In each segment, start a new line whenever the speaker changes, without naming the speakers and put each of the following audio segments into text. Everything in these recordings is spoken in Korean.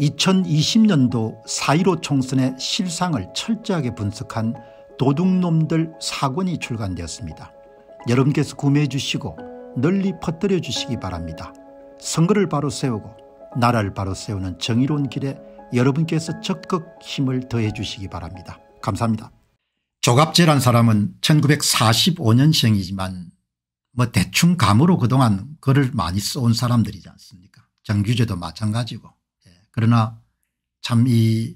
2020년도 4.15 총선의 실상을 철저하게 분석한 도둑놈들 사권이 출간되었습니다. 여러분께서 구매해 주시고 널리 퍼뜨려 주시기 바랍니다. 선거를 바로 세우고 나라를 바로 세우는 정의로운 길에 여러분께서 적극 힘을 더해 주시기 바랍니다. 감사합니다. 조갑재란 사람은 1945년생이지만 뭐 대충 감으로 그동안 글을 많이 써온 사람들이지 않습니까 정규제도 마찬가지고 그러나 참 이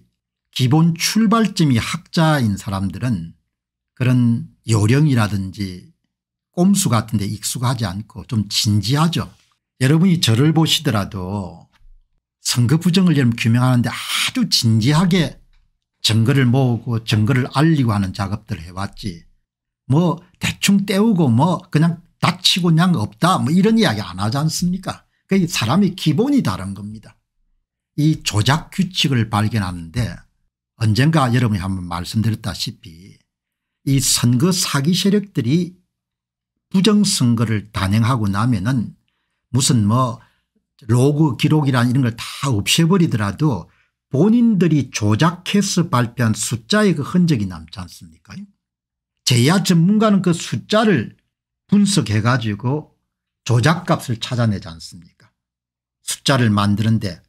기본 출발점이 학자인 사람들은 그런 요령이라든지 꼼수 같은 데 익숙하지 않고 좀 진지하죠. 여러분이 저를 보시더라도 선거 부정을 여러분 규명하는데 아주 진지하게 증거를 모으고 증거를 알리고 하는 작업들을 해왔지 뭐 대충 때우고 뭐 그냥 다치고 그냥 없다 뭐 이런 이야기 안 하지 않습니까 그게 사람이 기본이 다른 겁니다. 이 조작 규칙을 발견하는데 언젠가 여러분이 한번 말씀드렸다시피 이 선거 사기 세력들이 부정선거를 단행하고 나면은 무슨 뭐 로그 기록이란 이런 걸 다 없애버리더라도 본인들이 조작해서 발표한 숫자의 그 흔적이 남지 않습니까 제야 전문가는 그 숫자를 분석해 가지고 조작값을 찾아내지 않습니까 숫자를 만드는데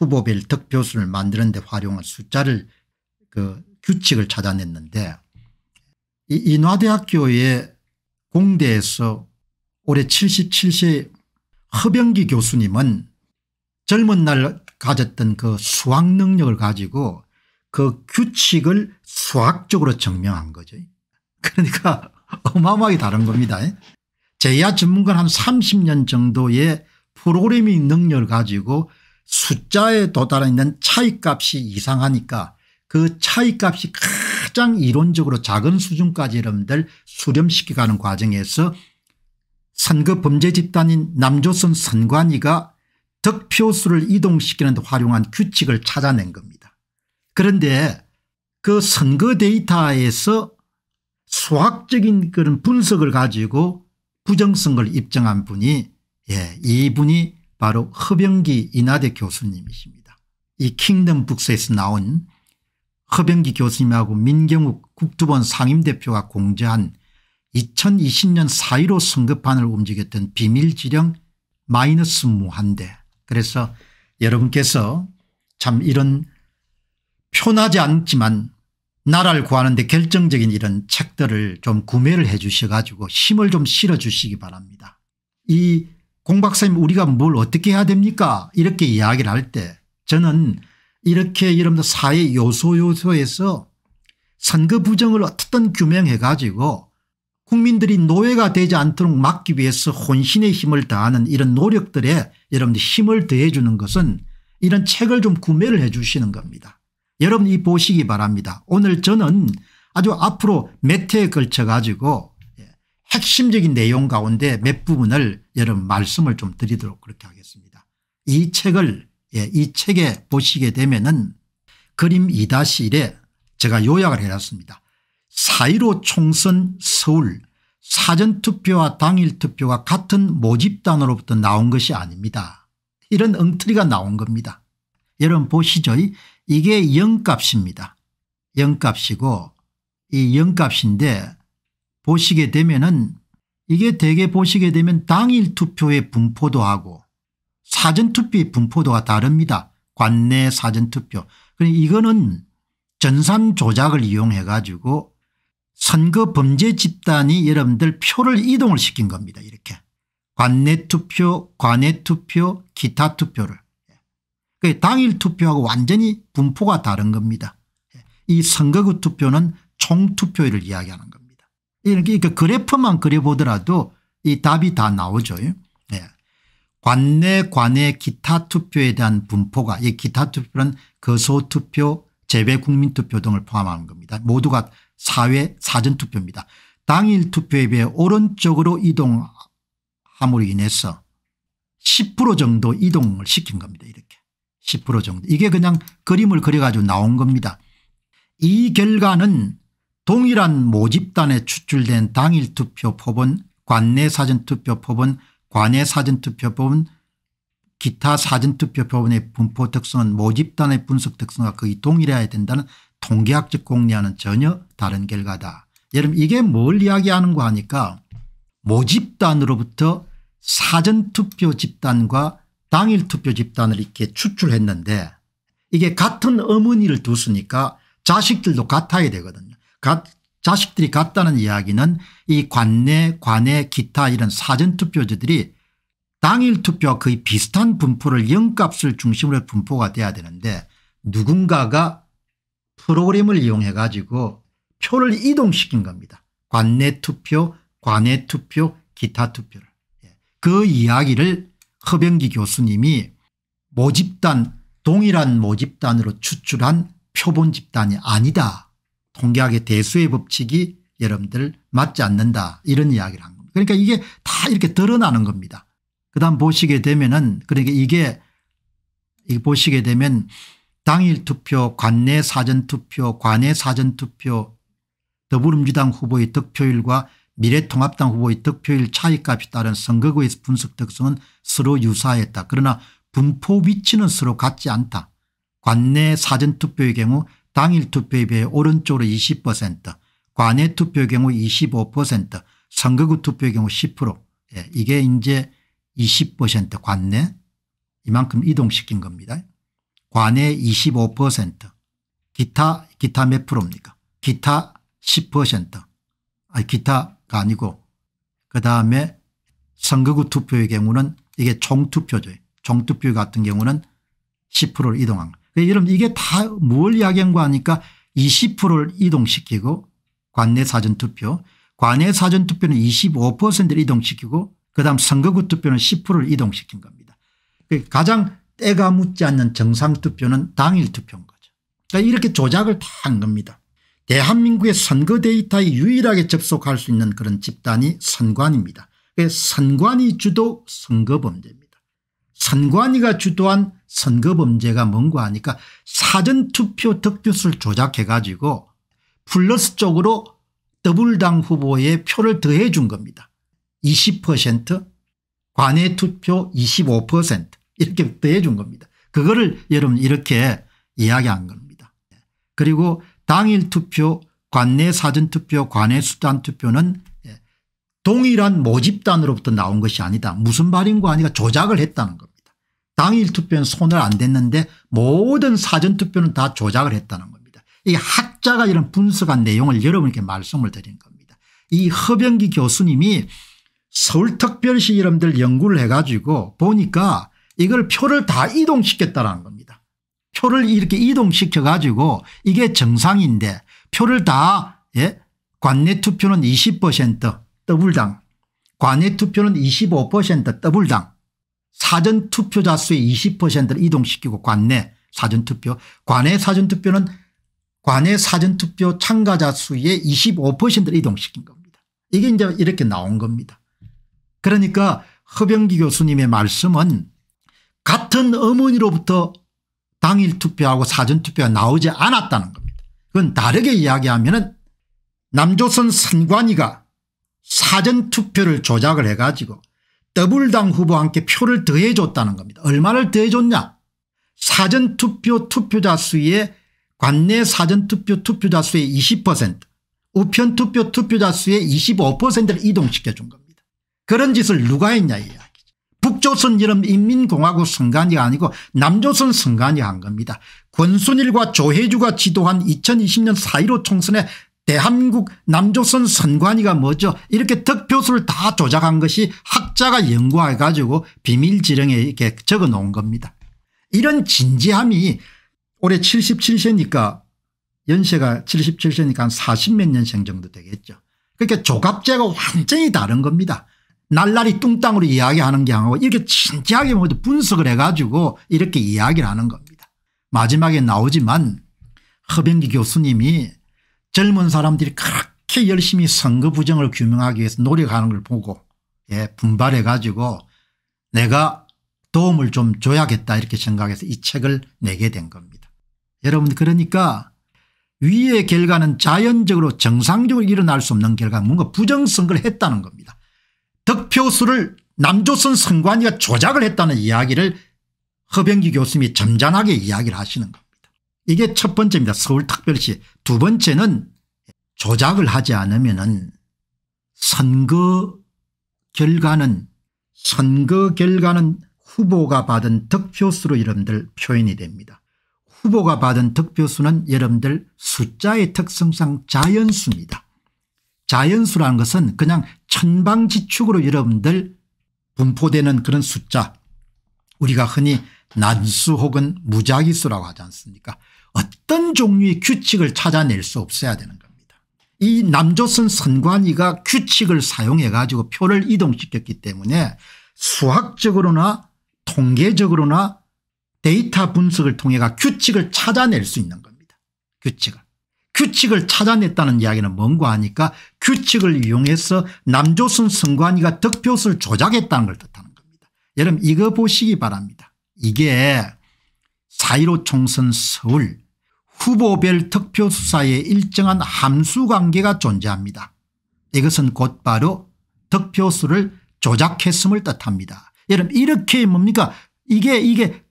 후보별 득표수를 만드는 데 활용한 숫자를 그 규칙을 찾아냈는데 이 인화대학교의 공대에서 올해 77세 허병기 교수님은 젊은 날 가졌던 그 수학 능력을 가지고 그 규칙을 수학적으로 증명한 거죠. 그러니까 어마어마하게 다른 겁니다. 제야 전문가 는한 30년 정도의 프로그래밍 능력을 가지고 숫자에 도달해 있는 차이값이 이상하니까 그 차이값이 가장 이론적으로 작은 수준까지 여러분들 수렴시켜가는 과정에서 선거 범죄 집단인 남조선 선관위가 득표수를 이동시키는 데 활용한 규칙을 찾아낸 겁니다. 그런데 그 선거 데이터에서 수학적인 그런 분석을 가지고 부정성을 입증한 분이 예, 이분이 바로 허병기 이나대 교수님이십니다. 이 킹덤 북스에서 나온 허병기 교수님하고 민경욱 국두본 상임대표가 공제한 2020년 4.15 선거판을 움직였던 비밀지령 마이너스 무한대 그래서 여러분께서 참 이런 편하지 않지만 나라를 구하는데 결정적인 이런 책들을 좀 구매를 해 주셔 가지고 힘을 좀 실어 주시기 바랍니다. 이공 박사님 우리가 뭘 어떻게 해야 됩니까 이렇게 이야기를 할 때 저는 이렇게 여러분들 사회 요소 요소에서 선거 부정을 어떻든 규명해 가지고 국민들이 노예가 되지 않도록 막기 위해서 혼신의 힘을 다하는 이런 노력들에 여러분들 힘을 더해 주는 것은 이런 책을 좀 구매를 해 주시는 겁니다. 여러분이 보시기 바랍니다. 오늘 저는 아주 앞으로 몇해에 걸쳐 가지고 핵심적인 내용 가운데 몇 부분을 여러분 말씀을 좀 드리도록 그렇게 하겠습니다. 이 책을 예, 이 책에 보시게 되면은 그림 2-1에 제가 요약을 해놨습니다. 4.15 총선 서울 사전투표와 당일투표가 같은 모집단으로부터 나온 것이 아닙니다. 이런 엉터리가 나온 겁니다. 여러분 보시죠. 이게 영값입니다. 영값이고 이 영값인데 보시게 되면은 이게 대개 보시게 되면 당일 투표의 분포도 하고 사전투표의 분포도가 다릅니다. 관내 사전투표. 그러니 이거는 전산 조작을 이용해 가지고 선거 범죄 집단이 여러분들 표를 이동을 시킨 겁니다. 이렇게 관내 투표 관외 투표 기타 투표를 예. 그러니까 당일 투표하고 완전히 분포가 다른 겁니다. 예. 이 선거구 투표는 총투표율을 이야기하는 겁니다. 이렇게 그래프만 그려보더라도 이 답이 다 나오죠. 예. 관내 관의 기타 투표에 대한 분포가 이 기타 투표는 거소투표 재배 국민투표 등을 포함하는 겁니다. 모두가 사회 사전투표입니다. 당일 투표에 비해 오른쪽으로 이동함으로 인해서 10% 정도 이동을 시킨 겁니다. 이렇게 10% 정도 이게 그냥 그림을 그려가지고 나온 겁니다. 이 결과는 동일한 모집단에 추출된 당일 투표 법은 관내 사전투표 법은 관내 사전투표 법은 기타 사전투표 법원의 분포 특성은 모집단의 분석 특성과 거의 동일해야 된다는 통계학적 공리와는 전혀 다른 결과다. 여러분 이게 뭘 이야기하는가 하니까 모집단으로부터 사전투표 집단과 당일투표 집단을 이렇게 추출했는데 이게 같은 어머니를 두으니까 자식들도 같아야 되거든요. 자식들이 갔다는 이야기는 이 관내 관외 기타 이런 사전투표제들이 당일 투표와 거의 비슷한 분포를 영값을 중심으로 분포가 돼야 되는데 누군가가 프로그램을 이용해 가지고 표를 이동시킨 겁니다. 관내 투표 관외 투표 기타 투표를 예. 그 이야기를 허병기 교수님이 모집단 동일한 모집단으로 추출한 표본 집단이 아니다 통계학의 대수의 법칙이 여러분들 맞지 않는다 이런 이야기를 한 겁니다. 그러니까 이게 다 이렇게 드러나는 겁니다. 그 다음 보시게 되면은 그러니까 이게 보시게 되면 당일 투표 관내 사전투표 관내 사전투표 더불어민주당 후보의 득표율과 미래통합당 후보의 득표율 차이값에 따른 선거구의 분석 특성은 서로 유사했다. 그러나 분포 위치는 서로 같지 않다. 관내 사전투표의 경우 당일 투표에 비해 오른쪽으로 20% 관외 투표의 경우 25% 선거구 투표의 경우 10% 예, 이게 이제 20% 관내 이만큼 이동시킨 겁니다. 관외 25% 기타 기타 몇 프로입니까 기타 10% 아니 기타가 아니고 그다음에 선거구 투표의 경우는 이게 총투표죠. 총투표 같은 경우는 10%를 이동한 그러니까 여러분 이게 다뭘 약행과하니까 20%를 이동시키고 관내 사전투표 관내 사전투표는 25%를 이동시키고 그다음 선거구 투표는 10%를 이동시킨 겁니다. 그러니까 가장 때가 묻지 않는 정상투표는 당일 투표인 거죠. 그러니까 이렇게 조작을 다 한 겁니다. 대한민국의 선거 데이터에 유일하게 접속할 수 있는 그런 집단이 선관입니다. 그 선관이 주도 선거 범죄입니다. 선관위가 주도한 선거 범죄가 뭔가 하니까 사전투표 득표수를 조작해 가지고 플러스 쪽으로 더블당 후보의 표를 더해 준 겁니다. 20% 관외 투표 25% 이렇게 더해 준 겁니다. 그거를 여러분 이렇게 이야기한 겁니다. 그리고 당일 투표 관내 사전투표 관외 수단투표는 동일한 모집단으로부터 나온 것이 아니다. 무슨 말인고 하니까 조작을 했다는 겁니다. 당일 투표는 손을 안 댔는데 모든 사전투표는 다 조작을 했다는 겁니다. 이 학자가 이런 분석한 내용을 여러분께 말씀을 드린 겁니다. 이 허병기 교수님이 서울특별시 이름들 연구를 해가지고 보니까 이걸 표를 다 이동시켰다는 겁니다. 표를 이렇게 이동시켜 가지고 이게 정상인데 표를 다 예? 관내 투표는 20% 더블당 관내 투표는 25% 더블당 사전투표자 수의 20%를 이동시키고 관내 사전투표 관내 사전투표는 관내 사전투표 참가자 수의 25%를 이동시킨 겁니다. 이게 이제 이렇게 나온 겁니다. 그러니까 허병기 교수님의 말씀은 같은 어머니로부터 당일 투표하고 사전투표가 나오지 않았다는 겁니다. 그건 다르게 이야기하면 남조선 선관위가 사전투표를 조작을 해가지고 더블당 후보와 함께 표를 더해줬다는 겁니다. 얼마를 더해줬냐 사전투표 투표자 수의 관내 사전투표 투표자 수의 20% 우편투표 투표자 수의 25%를 이동시켜준 겁니다. 그런 짓을 누가 했냐 이야기죠 북조선 이름 인민공화국 선관이 아니고 남조선 선관이 한 겁니다. 권순일과 조혜주가 지도한 2020년 4.15 총선에 대한국 예, 남조선 선관위가 뭐죠 이렇게 득표수를 다 조작한 것이 학자가 연구해 가지고 비밀지령에 이렇게 적어 놓은 겁니다. 이런 진지함이 올해 77세니까 연세가 77세니까 한 40 몇 년생 정도 되겠죠. 그러니까 조갑제가 완전히 다른 겁니다. 날라리 뚱땅으로 이야기하는 게 아니고 이렇게 진지하게 모두 분석을 해가지고 이렇게 이야기를 하는 겁니다. 마지막에 나오지만 허병기 교수님이 젊은 사람들이 그렇게 열심히 선거 부정을 규명하기 위해서 노력하는 걸 보고 예, 분발해 가지고 내가 도움을 좀 줘야겠다 이렇게 생각해서 이 책을 내게 된 겁니다. 여러분 그러니까 위의 결과는 자연적으로 정상적으로 일어날 수 없는 결과 뭔가 부정선거를 했다는 겁니다. 득표수를 남조선 선관위가 조작을 했다는 이야기를 허병기 교수님이 점잖하게 이야기를 하시는 겁니다. 이게 첫 번째입니다. 서울특별시 두 번째는 조작을 하지 않으면 선거 결과는 선거 결과는 후보가 받은 득표수로 여러분들 표현이 됩니다. 후보가 받은 득표수는 여러분들 숫자의 특성상 자연수입니다. 자연수라는 것은 그냥 천방지축으로 여러분들 분포되는 그런 숫자 우리가 흔히 난수 혹은 무작위수라고 하지 않습니까 어떤 종류의 규칙을 찾아낼 수 없어야 되는 겁니다. 이 남조선 선관위가 규칙을 사용해 가지고 표를 이동시켰기 때문에 수학적으로나 통계적으로나 데이터 분석을 통해가 규칙을 찾아낼 수 있는 겁니다. 규칙을. 규칙을 찾아냈다는 이야기는 뭔고 하니까 규칙을 이용해서 남조선 선관위가 득표수를 조작했다는 걸 뜻하는 겁니다. 여러분 이거 보시기 바랍니다. 이게 4.15 총선 서울 후보별 득표 수사에 일정한 함수 관계가 존재합니다. 이것은 곧바로 득표수를 조작했음을 뜻합니다. 여러분 이렇게 뭡니까 이게 이게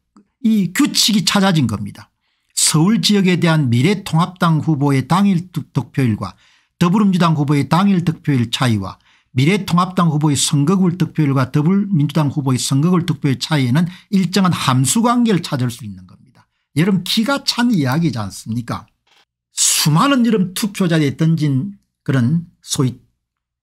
이 규칙이 찾아진 겁니다. 서울 지역에 대한 미래통합당 후보의 당일 득표율과 더불어민주당 후보의 당일 득표율 차이와 미래통합당 후보의 선거구 득표율과 더불민주당 후보의 선거구 득표율 차이에는 일정한 함수관계를 찾을 수 있는 겁니다. 여러분 기가 찬 이야기지 않습니까 수많은 이름 투표자에 던진 그런 소위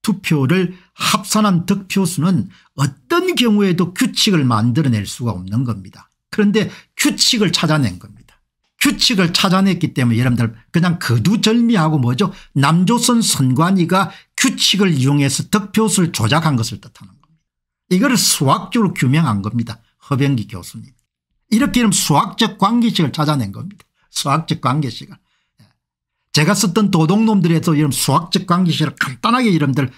투표를 합산한 득표수는 어떤 경우에도 규칙을 만들어낼 수가 없는 겁니다. 그런데 규칙을 찾아낸 겁니다. 규칙을 찾아냈기 때문에 여러분들 그냥 거두절미하고 뭐죠 남조선 선관위가 규칙을 이용해서 득표수를 조작한 것을 뜻하는 겁니다. 이거를 수학적으로 규명한 겁니다. 허병기 교수님. 이렇게 이름 수학적 관계식을 찾아낸 겁니다. 수학적 관계식을. 예. 제가 썼던 도둑놈들에도 이런 수학적 관계식을 간단하게 이름들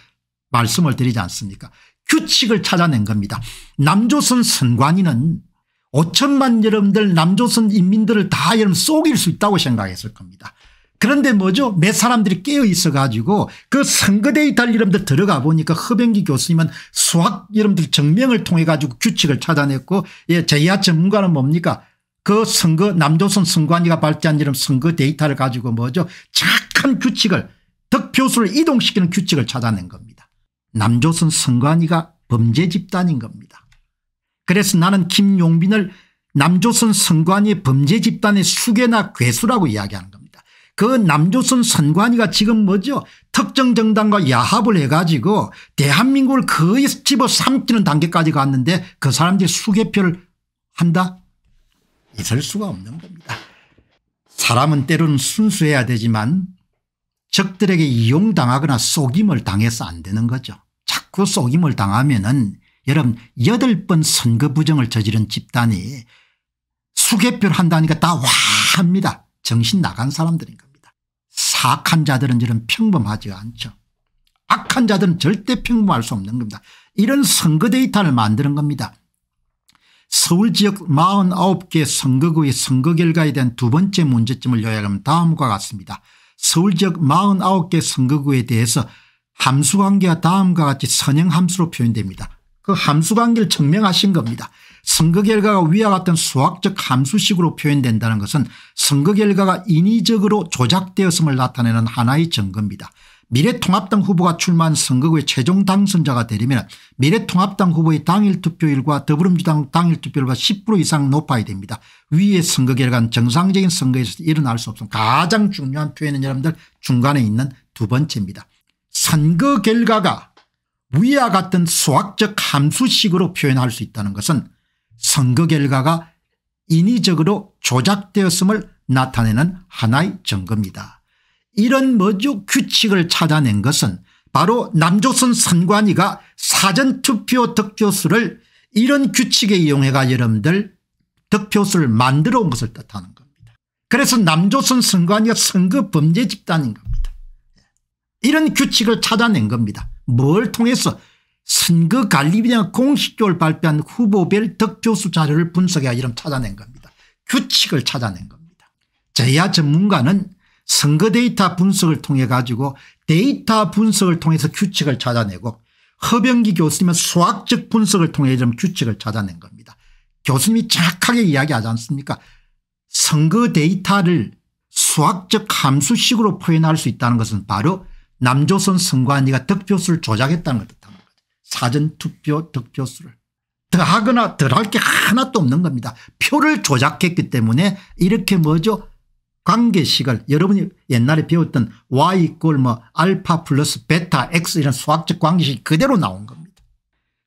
말씀을 드리지 않습니까 규칙을 찾아낸 겁니다. 남조선 선관위는 5천만 여러분들 남조선 인민들을 다 여러분 속일 수 있다고 생각했을 겁니다. 그런데 뭐죠 몇 사람들이 깨어 있어 가지고 그 선거데이터를 이름들 들어가 보니까 허병기 교수님은 수학 이름들 증명을 통해 가지고 규칙을 찾아냈고 예, 제야 전문가는 뭡니까 그 선거 남조선 선관위가 발제한 이름 선거 데이터를 가지고 뭐죠 착한 규칙을 득표수를 이동시키는 규칙을 찾아낸 겁니다. 남조선 선관위가 범죄 집단인 겁니다. 그래서 나는 김용빈을 남조선 선관위 범죄 집단의 수괴나 괴수라고 이야기하는 겁니다. 그 남조선 선관위가 지금 뭐죠 특정 정당과 야합을 해가지고 대한민국을 거의 집어삼키는 단계까지 갔는데 그 사람들이 수개표를 한다 있을 수가 없는 겁니다. 사람은 때로는 순수해야 되지만 적들에게 이용당하거나 속임을 당해서 안 되는 거죠. 자꾸 속임을 당하면 은 여러분 여덟 번 선거 부정을 저지른 집단이 수개표를 한다니까 다 와합니다. 정신 나간 사람들인 겁니다. 사악한 자들은 이런 평범하지 않죠. 악한 자들은 절대 평범할 수 없는 겁니다. 이런 선거 데이터를 만드는 겁니다. 서울 지역 49개 선거구의 선거 결과에 대한 두 번째 문제점을 요약하면 다음과 같습니다. 서울 지역 49개 선거구에 대해서 함수관계와 다음과 같이 선형함수로 표현됩니다. 그 함수 관계를 증명하신 겁니다. 선거 결과가 위와 같은 수학적 함수식으로 표현된다는 것은 선거 결과가 인위적으로 조작되었음을 나타내는 하나의 증거입니다. 미래통합당 후보가 출마한 선거구의 최종 당선자가 되려면 미래통합당 후보의 당일 투표율과 더불어민주당 당일 투표율과 10% 이상 높아야 됩니다. 위의 선거 결과는 정상적인 선거에서 일어날 수없습 가장 중요한 표현은 여러분들 중간에 있는 두 번째입니다. 선거 결과가 위와 같은 수학적 함수식으로 표현할 수 있다는 것은 선거 결과가 인위적으로 조작되었음을 나타내는 하나의 증거입니다. 이런 머주 규칙을 찾아낸 것은 바로 남조선 선관위가 사전투표 득표수를 이런 규칙에 이용해가 여러분들 득표수를 만들어 온 것을 뜻하는 겁니다. 그래서 남조선 선관위가 선거 범죄 집단인 겁니다. 이런 규칙을 찾아낸 겁니다. 뭘 통해서 선거관리위원회 공식적으로 발표한 후보별 득표수 자료를 분석해 이름 찾아낸 겁니다. 규칙을 찾아낸 겁니다. 제야 전문가는 선거 데이터 분석을 통해 가지고 데이터 분석을 통해서 규칙을 찾아내고 허병기 교수님은 수학적 분석을 통해 좀 규칙을 찾아낸 겁니다. 교수님이 정확하게 이야기하지 않습니까 선거 데이터를 수학적 함수식으로 표현할 수 있다는 것은 바로 남조선 선관위가 득표수를 조작했다는 걸 뜻하는 거죠. 사전투표 득표수를. 더하거나 덜 할 게 하나도 없는 겁니다. 표를 조작했기 때문에 이렇게 뭐죠 관계식을 여러분이 옛날에 배웠던 y 꼴뭐 알파 플러스 베타 x 이런 수학적 관계식 그대로 나온 겁니다.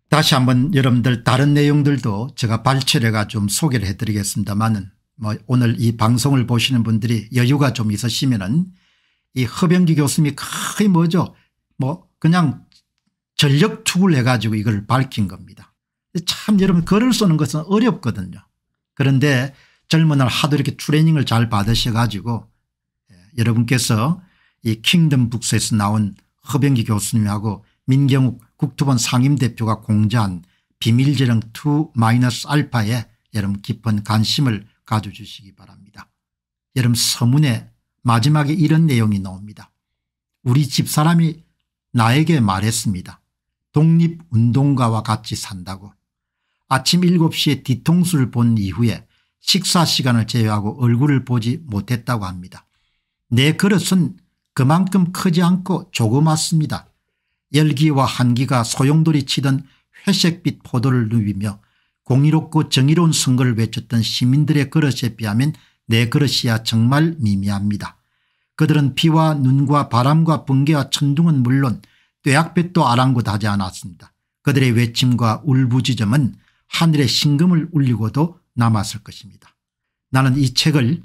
다시 한번 여러분들 다른 내용들도 제가 발췌해가 좀 소개를 해드리겠습니다만은 뭐 오늘 이 방송을 보시는 분들이 여유가 좀 있으시면은 이 허병기 교수님이 거의 뭐죠 뭐 그냥 전력 투구를 해가지고 이걸 밝힌 겁니다. 참 여러분 글을 쓰는 것은 어렵거든요. 그런데 젊은 날 하도 이렇게 트레이닝을 잘 받으셔가지고 예, 여러분께서 이 킹덤 북스에서 나온 허병기 교수님하고 민경욱 국토본 상임대표가 공지한 비밀재령 2마 알파에 여러분 깊은 관심을 가져주시기 바랍니다. 여러분 서문에 마지막에 이런 내용이 나옵니다. 우리 집사람이 나에게 말했습니다. 독립운동가와 같이 산다고. 아침 7시에 뒤통수를 본 이후에 식사 시간을 제외하고 얼굴을 보지 못했다고 합니다. 내 그릇은 그만큼 크지 않고 조그맣습니다. 열기와 한기가 소용돌이 치던 회색빛 포도를 누비며 공의롭고 정의로운 선거를 외쳤던 시민들의 그릇에 비하면 내 그릇이야 정말 미미합니다. 그들은 비와 눈과 바람과 번개와 천둥은 물론 뙤약볕도 아랑곳하지 않았습니다. 그들의 외침과 울부짖음은 하늘의 신금을 울리고도 남았을 것입니다. 나는 이 책을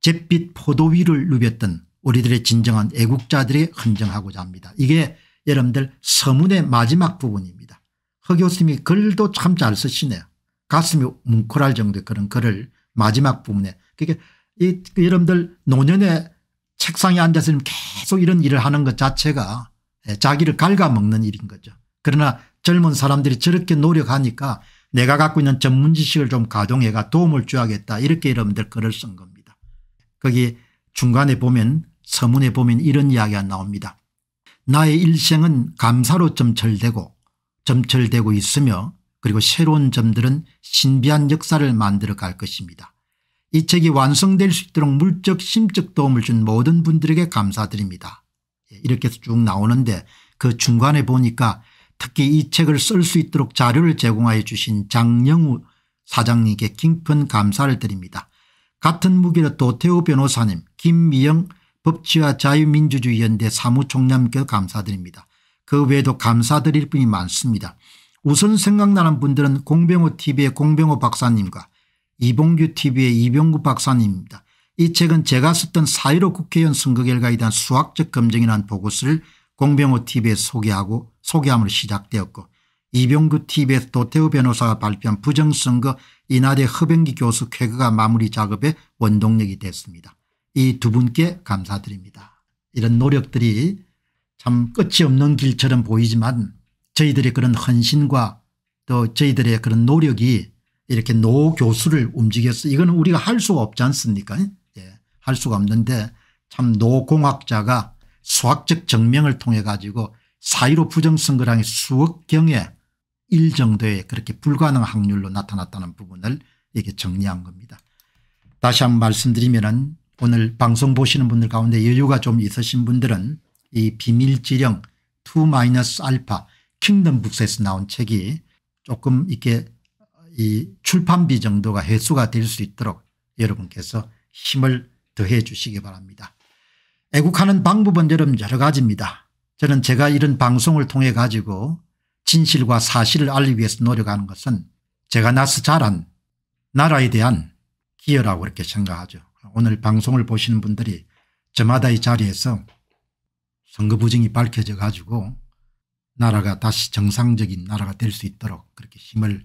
잿빛 포도 위를 누볐던 우리들의 진정한 애국자들의 헌정하고자 합니다. 이게 여러분들 서문의 마지막 부분입니다. 허 교수님이 글도 참 잘 쓰시네요. 가슴이 뭉클할 정도의 그런 글을 마지막 부분에 그게 이, 그 여러분들 노년에 책상에 앉아서 계속 이런 일을 하는 것 자체가 예, 자기를 갉아먹는 일인 거죠. 그러나 젊은 사람들이 저렇게 노력하니까 내가 갖고 있는 전문 지식을 좀 가동해가 도움을 줘야겠다 이렇게 여러분들 글을 쓴 겁니다. 거기 중간에 보면 서문에 보면 이런 이야기가 나옵니다. 나의 일생은 감사로 점철되고 점철되고 있으며 그리고 새로운 점들은 신비한 역사를 만들어 갈 것입니다. 이 책이 완성될 수 있도록 물적 심적 도움을 준 모든 분들에게 감사드립니다. 예, 이렇게 해서 쭉 나오는데 그 중간에 보니까 특히 이 책을 쓸 수 있도록 자료를 제공하여 주신 장영우 사장님께 깊은 감사를 드립니다. 같은 무기로 도태우 변호사님 김미영 법치와 자유민주주의연대 사무총장님께 감사드립니다. 그 외에도 감사드릴 분이 많습니다. 우선 생각나는 분들은 공병호 tv의 공병호 박사님과 이봉규 tv의 이병구 박사님입니다. 이 책은 제가 썼던 4 1 5 국회의원 선거 결과에 대한 수학적 검증이라는 보고서를 공병호 tv에 소개하고 소개함으로 시작되었고 이병규 tv에서 도태우 변호사가 발표한 부정선거 이하대 허병기 교수 쾌거가 마무리 작업의 원동력이 됐습니다. 이 두 분께 감사드립니다. 이런 노력들이 참 끝이 없는 길처럼 보이지만 저희들의 그런 헌신과 또 저희들의 그런 노력이 이렇게 노교수를 움직여서 이거는 우리가 할 수가 없지 않습니까 예. 할 수가 없는데 참 노공학자가 수학적 증명을 통해 가지고 사이로 부정선거량이 수억경에 일 정도의 그렇게 불가능 확률로 나타났다는 부분을 이렇게 정리한 겁니다. 다시 한번 말씀드리면 오늘 방송 보시는 분들 가운데 여유가 좀 있으신 분들은 이 비밀지령 2-알파 킹덤북스에서 나온 책이 조금 이렇게 이 출판비 정도가 회수가 될 수 있도록 여러분께서 힘을 더해 주시기 바랍니다. 애국하는 방법은 여러분 여러 가지입니다. 저는 제가 이런 방송을 통해 가지고 진실과 사실을 알리기 위해서 노력하는 것은 제가 나서 자란 나라에 대한 기여라고 이렇게 생각하죠. 오늘 방송을 보시는 분들이 저마다 이 자리에서 선거 부정이 밝혀져 가지고 나라가 다시 정상적인 나라가 될 수 있도록 그렇게 힘을